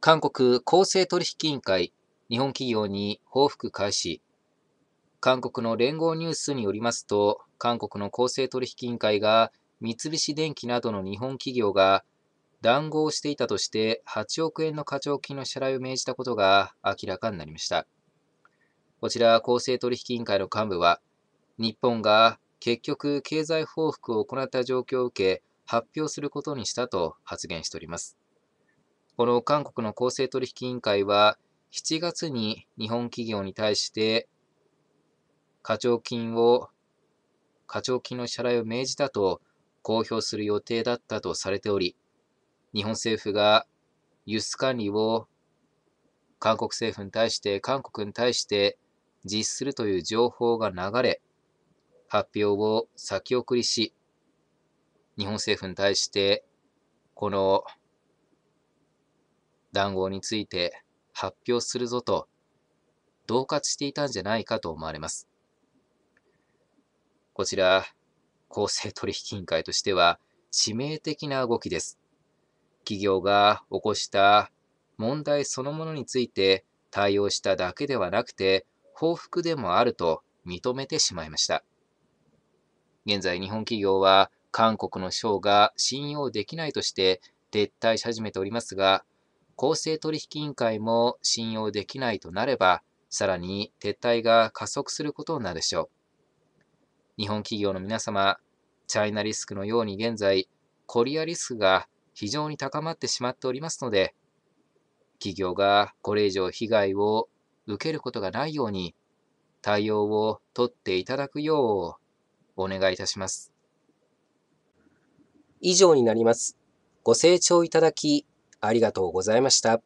韓国公正取引委員会、日本企業に報復開始。韓国の連合ニュースによりますと、韓国の公正取引委員会が三菱電機などの日本企業が談合していたとして8億円の課徴金の支払いを命じたことが明らかになりました。こちら公正取引委員会の幹部は、日本が結局経済報復を行った状況を受け、発表することにしたと発言しております。この韓国の公正取引委員会は、7月に日本企業に対して、課徴金を、課徴金の支払いを命じたと公表する予定だったとされており、日本政府が輸出管理を韓国政府に対して、韓国に対して実施するという情報が流れ、発表を先送りし、日本政府に対して、この談合について発表するぞと、恫喝していたんじゃないかと思われます。こちら、公正取引委員会としては致命的な動きです。企業が起こした問題そのものについて対応しただけではなくて、報復でもあると認めてしまいました。現在、日本企業は韓国の省が信用できないとして撤退し始めておりますが、公正取引委員会も信用できないとなれば、さらに撤退が加速することになるでしょう。日本企業の皆様、チャイナリスクのように現在、コリアリスクが非常に高まってしまっておりますので、企業がこれ以上被害を受けることがないように、対応を取っていただくようお願いいたします。以上になります。ご清聴いただきありがとうございました。